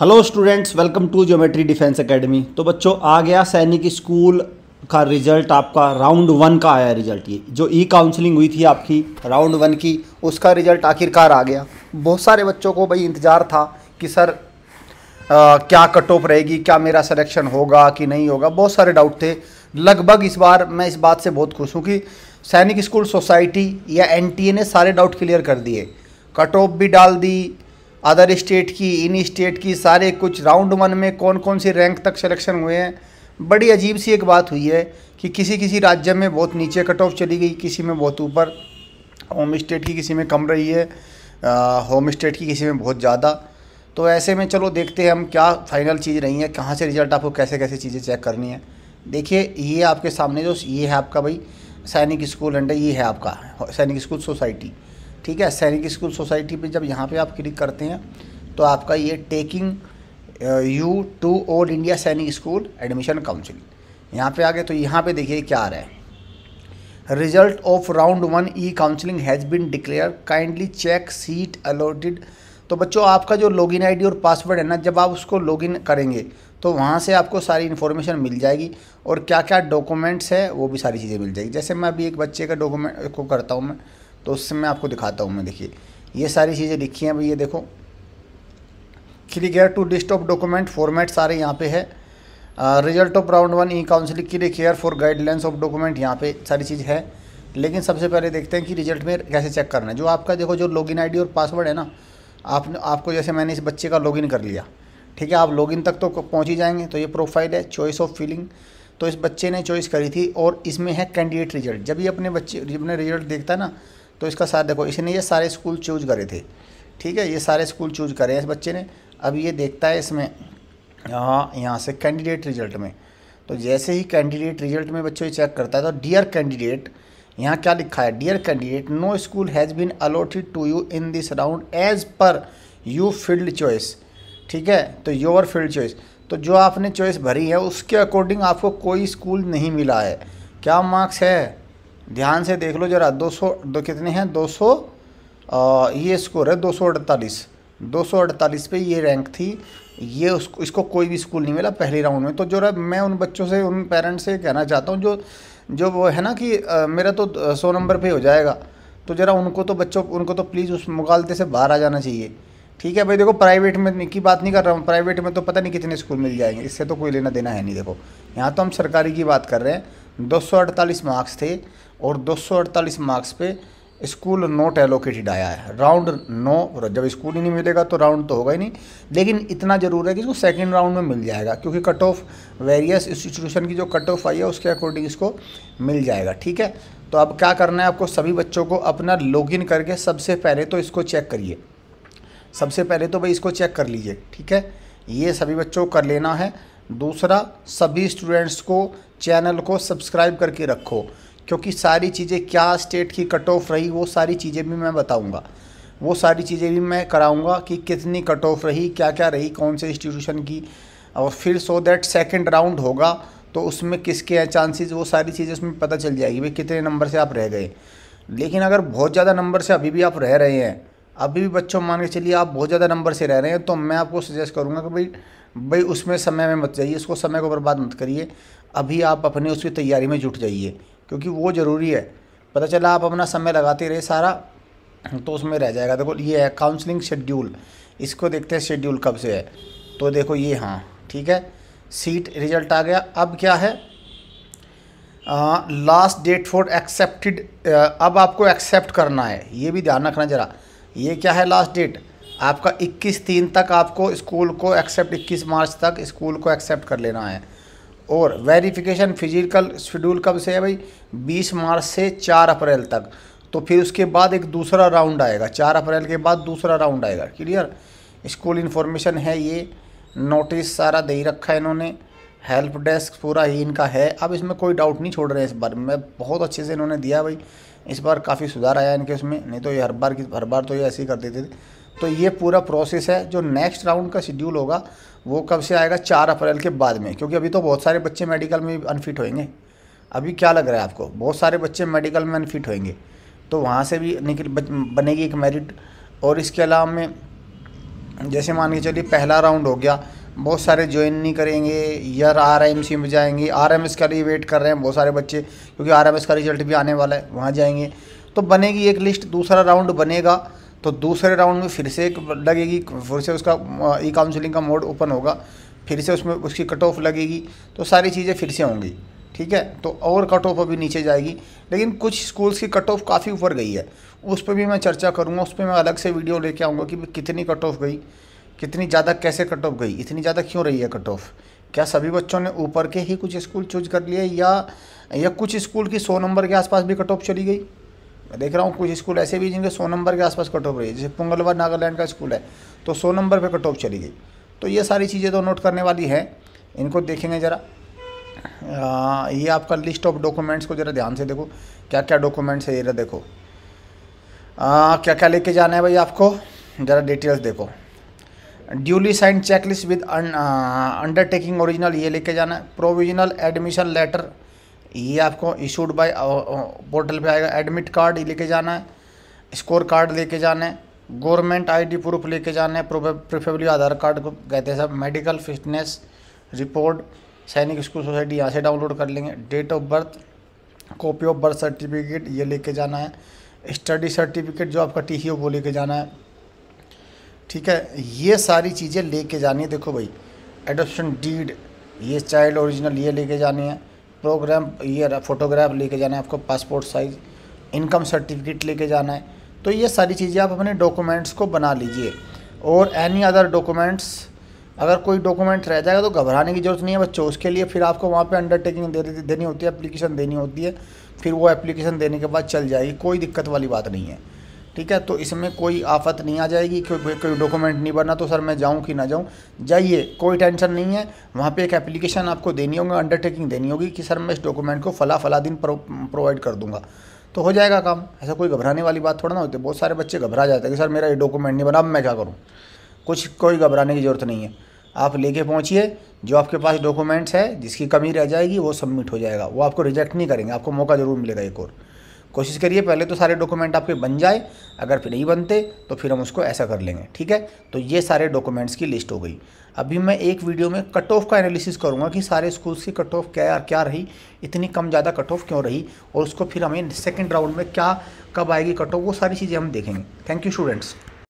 hello students welcome to geometry defence academy तो बच्चों आ गया सैनिक स्कूल का रिजल्ट आपका राउंड वन का आया रिजल्ट ये जो ई काउंसलिंग हुई थी आपकी राउंड वन की उसका रिजल्ट आखिरकार आ गया बहुत सारे बच्चों को भाई इंतज़ार था कि सर आ, क्या कट ऑफ रहेगी क्या मेरा सिलेक्शन होगा कि नहीं होगा बहुत सारे डाउट थे लगभग इस बार मैं इस बात से बहुत खुश हूँ कि सैनिक स्कूल सोसाइटी या एन ने सारे डाउट क्लियर कर दिए कट ऑफ भी डाल दी अदर स्टेट की इन स्टेट की सारे कुछ राउंड वन में कौन कौन से रैंक तक सिलेक्शन हुए हैं बड़ी अजीब सी एक बात हुई है कि किसी किसी राज्य में बहुत नीचे कट ऑफ चली गई किसी में बहुत ऊपर होम स्टेट की किसी में कम रही है होम स्टेट की किसी में बहुत ज़्यादा तो ऐसे में चलो देखते हैं हम क्या फाइनल चीज़ रही है कहाँ से रिजल्ट आपको कैसे कैसे चीज़ें चेक करनी है देखिए ये आपके सामने जो ये है आपका भाई सैनिक स्कूल एंड ये है आपका सैनिक स्कूल सोसाइटी ठीक है सैनिक स्कूल सोसाइटी पे जब यहाँ पे आप क्लिक करते हैं तो आपका ये taking you to old India Sainik school admission council यहाँ पे आ गए तो यहाँ पे देखिए क्या आ रहा है result of round one e counselling has been declare kindly check seat allotted तो बच्चों आपका जो लॉगिन आईडी और पासवर्ड है ना जब आप उसको लॉगिन करेंगे तो वहाँ से आपको सारी इन्फॉर्मेशन मिल जाएगी और क्या क्या डॉक्यूमेंट्स है वो भी सारी चीज़ें मिल जाएगी जैसे मैं अभी एक बच्चे का डॉक्यूमेंट को करता हूँ मैं तो उससे मैं आपको दिखाता हूँ मैं देखिए ये सारी चीज़ें लिखी हैं भैया देखो clear to list of document format सारे यहाँ पे है result of round one e counselling के लिए care for guidelines of document यहाँ पे सारी चीज़ है लेकिन सबसे पहले देखते हैं कि रिजल्ट में कैसे चेक करना है जो आपका देखो जो लॉगिन आईडी और पासवर्ड है ना आपने आपको जैसे मैंने इस बच्चे का लॉगिन कर लिया ठीक है आप लॉगिन तक तो पहुँच ही जाएंगे तो ये प्रोफाइल है चॉइस ऑफ फीलिंग तो इस बच्चे ने चॉइस करी थी और इसमें है कैंडिडेट रिजल्ट जब ये अपने बच्चे अपने रिजल्ट देखता है ना तो इसका साथ देखो इसने ये सारे स्कूल चूज करे थे ठीक है ये सारे स्कूल चूज करे हैं इस बच्चे ने अब ये देखता है इसमें यहाँ यहाँ से कैंडिडेट रिजल्ट में तो जैसे ही कैंडिडेट रिजल्ट में बच्चों ये चेक करता है तो डियर कैंडिडेट यहाँ क्या लिखा है dear candidate no school has been allotted to you in this round as per you filled choice ठीक है तो योर फील्ड चॉइस तो जो आपने चॉइस भरी है उसके अकॉर्डिंग आपको कोई स्कूल नहीं मिला है क्या मार्क्स है ध्यान से देख लो जरा दो सौ दो कितने हैं दो सौ ये स्कोर है दो सौ अड़तालीस दो सौ अड़तालीस पे ये रैंक थी ये उसको इसको कोई भी स्कूल नहीं मिला पहले राउंड में तो जो मैं उन बच्चों से उन पेरेंट्स से कहना चाहता हूँ जो जो वो है ना कि आ, मेरा तो सौ नंबर पे हो जाएगा तो ज़रा उनको तो बच्चों उनको तो प्लीज़ उस मुगालते से बाहर आ जाना चाहिए ठीक है भाई देखो प्राइवेट में की बात नहीं कर रहा हूँ प्राइवेट में तो पता नहीं कितने स्कूल मिल जाएंगे इससे तो कोई लेना देना है नहीं देखो यहाँ तो हम सरकारी की बात कर रहे हैं दो मार्क्स थे और 248 मार्क्स पे स्कूल नोट एलोकेटेड आया है राउंड नो जब स्कूल ही नहीं मिलेगा तो राउंड तो होगा ही नहीं लेकिन इतना ज़रूर है कि इसको सेकेंड राउंड में मिल जाएगा क्योंकि कट ऑफ वेरियस इंस्टीट्यूशन की जो कट ऑफ आई है उसके अकॉर्डिंग इसको मिल जाएगा ठीक है तो अब क्या करना है आपको सभी बच्चों को अपना लॉग करके सबसे पहले तो इसको चेक करिए सबसे पहले तो भाई इसको चेक कर लीजिए ठीक है ये सभी बच्चों को कर लेना है दूसरा सभी स्टूडेंट्स को चैनल को सब्सक्राइब करके रखो क्योंकि सारी चीज़ें क्या स्टेट की कट ऑफ रही वो सारी चीज़ें भी मैं बताऊंगा वो सारी चीज़ें भी मैं कराऊंगा कि कितनी कट ऑफ रही क्या क्या रही कौन से इंस्टीट्यूशन की और फिर सो दैट सेकेंड राउंड होगा तो उसमें किसके हैं चांसेस वो सारी चीज़ें उसमें पता चल जाएगी भाई कितने नंबर से आप रह गए लेकिन अगर बहुत ज़्यादा नंबर से अभी भी आप रह रहे हैं अभी भी बच्चों मान के चलिए आप बहुत ज़्यादा नंबर से रह रहे हैं तो मैं आपको सजेस्ट करूँगा कि भाई भाई उसमें समय में मत जाइए उसको समय को बर्बाद मत करिए अभी आप अपने उसकी तैयारी में जुट जाइए क्योंकि वो ज़रूरी है पता चला आप अपना समय लगाते रहे सारा तो उसमें रह जाएगा देखो ये है काउंसलिंग शेड्यूल इसको देखते हैं शेड्यूल कब से है तो देखो ये हाँ ठीक है सीट रिजल्ट आ गया अब क्या है लास्ट डेट फॉर एक्सेप्टेड अब आपको एक्सेप्ट करना है ये भी ध्यान रखना ज़रा ये क्या है लास्ट डेट आपका 21 तीन तक आपको स्कूल को एक्सेप्ट 21 मार्च तक स्कूल को एक्सेप्ट कर लेना है और वेरिफिकेशन फिजिकल शेड्यूल कब से है भाई 20 मार्च से 4 अप्रैल तक तो फिर उसके बाद एक दूसरा राउंड आएगा 4 अप्रैल के बाद दूसरा राउंड आएगा क्लियर स्कूल इन्फॉर्मेशन है ये नोटिस सारा दे ही रखा है इन्होंने हेल्प डेस्क पूरा ही इनका है अब इसमें कोई डाउट नहीं छोड़ रहे हैं इस बार में बहुत अच्छे से इन्होंने दिया भाई इस बार काफ़ी सुधार आया इनके उसमें नहीं तो ये हर बार की हर बार तो ये ऐसे ही कर देते थे तो ये पूरा प्रोसेस है जो नेक्स्ट राउंड का शेड्यूल होगा वो कब से आएगा चार अप्रैल के बाद में क्योंकि अभी तो बहुत सारे बच्चे मेडिकल में अनफिट होंगे अभी क्या लग रहा है आपको बहुत सारे बच्चे मेडिकल में अनफिट होंगे तो वहाँ से भी निकल बनेगी एक मेरिट और इसके अलावा में जैसे मान के चलिए पहला राउंड हो गया बहुत सारे ज्वाइन नहीं करेंगे या आर आई एम सी में जाएंगे आर एम एस का भी वेट कर रहे हैं बहुत सारे बच्चे क्योंकि आर एम एस का रिजल्ट भी आने वाला है वहाँ जाएंगे तो बनेगी एक लिस्ट दूसरा राउंड बनेगा तो दूसरे राउंड में फिर से एक लगेगी फिर से उसका ई काउंसलिंग का मोड ओपन होगा फिर से उसमें उसकी कट ऑफ लगेगी तो सारी चीज़ें फिर से होंगी ठीक है तो और कट ऑफ अभी नीचे जाएगी लेकिन कुछ स्कूल्स की कट ऑफ काफ़ी ऊपर गई है उस पर भी मैं चर्चा करूँगा उस पर मैं अलग से वीडियो लेके आऊँगा कि कितनी कट ऑफ गई कितनी ज़्यादा कैसे कट ऑफ गई इतनी ज़्यादा क्यों रही है कट ऑफ क्या सभी बच्चों ने ऊपर के ही कुछ स्कूल चूज कर लिए या या कुछ स्कूल की सौ नंबर के आसपास भी कट ऑफ चली गई मैं देख रहा हूँ कुछ स्कूल ऐसे भी जिनके सौ नंबर के आसपास कट ऑफ रही है जैसे पुंगलवा नागालैंड का स्कूल है तो सौ नंबर पर कट ऑफ चली गई तो ये सारी चीज़ें तो नोट करने वाली हैं इनको देखेंगे ज़रा ये आपका लिस्ट ऑफ डॉक्यूमेंट्स को ज़रा ध्यान से देखो क्या क्या डॉक्यूमेंट्स है जरा देखो आ, क्या क्या लेके जाना है भाई आपको ज़रा डिटेल्स देखो duly sign checklist with undertaking original ये लेके जाना है प्रोविजनल एडमिशन लेटर ये आपको इशूड बाय पोर्टल पे आएगा एडमिट कार्ड लेके जाना है स्कोर कार्ड लेके जाना है गवर्नमेंट आईडी प्रूफ लेके जाना है प्रिफेबली आधार कार्ड को कहते हैं सब medical fitness report Sainik school society यहाँ से डाउनलोड कर लेंगे date of birth copy of birth certificate ये लेके जाना है स्टडी सर्टिफिकेट जो आपका टी वो लेके जाना है ठीक है ये सारी चीज़ें लेके जानी है देखो भाई एडोप्शन डीड ये चाइल्ड ओरिजिनल ये लेके जानी है प्रोग्राम ये फ़ोटोग्राफ लेके जाना है आपको पासपोर्ट साइज़ इनकम सर्टिफिकेट लेके जाना है तो ये सारी चीज़ें आप अपने डॉक्यूमेंट्स को बना लीजिए और एनी अदर डॉक्यूमेंट्स अगर कोई डॉक्यूमेंट रह जाएगा तो घबराने की जरूरत नहीं है बच्चों उसके लिए फिर आपको वहाँ पे अंडरटेकिंग दे देनी होती है एप्लीकेशन देनी होती है फिर वो एप्लीकेशन देने के बाद चल जाएगी कोई दिक्कत वाली बात नहीं है ठीक है तो इसमें कोई आफत नहीं आ जाएगी कोई कोई डॉक्यूमेंट नहीं बनना तो सर मैं जाऊँ कि ना जाऊँ जाइए कोई टेंशन नहीं है वहाँ पे एक एप्लीकेशन आपको देनी होगी अंडरटेकिंग देनी होगी कि सर मैं इस डॉक्यूमेंट को फ़ला फ़ला दिन प्रोवाइड कर दूँगा तो हो जाएगा काम ऐसा कोई घबराने वाली बात थोड़ा ना होती बहुत सारे बच्चे घबरा जाते हैं कि सर मेरा ये डॉक्यूमेंट नहीं बना अब मैं क्या करूँ कुछ कोई घबराने की ज़रूरत नहीं है आप लेके पहुँचिए जो आपके पास डॉक्यूमेंट्स है जिसकी कमी रह जाएगी वो सबमिट हो जाएगा वो आपको रिजेक्ट नहीं करेंगे आपको मौका ज़रूर मिलेगा एक और कोशिश करिए पहले तो सारे डॉक्यूमेंट आपके बन जाए अगर फिर नहीं बनते तो फिर हम उसको ऐसा कर लेंगे ठीक है तो ये सारे डॉक्यूमेंट्स की लिस्ट हो गई अभी मैं एक वीडियो में कट ऑफ का एनालिसिस करूँगा कि सारे स्कूल्स की कट ऑफ क्या क्या रही इतनी कम ज़्यादा कट ऑफ क्यों रही और उसको फिर हमें सेकेंड राउंड में क्या कब आएगी कट ऑफ वो सारी चीज़ें हम देखेंगे थैंक यू स्टूडेंट्स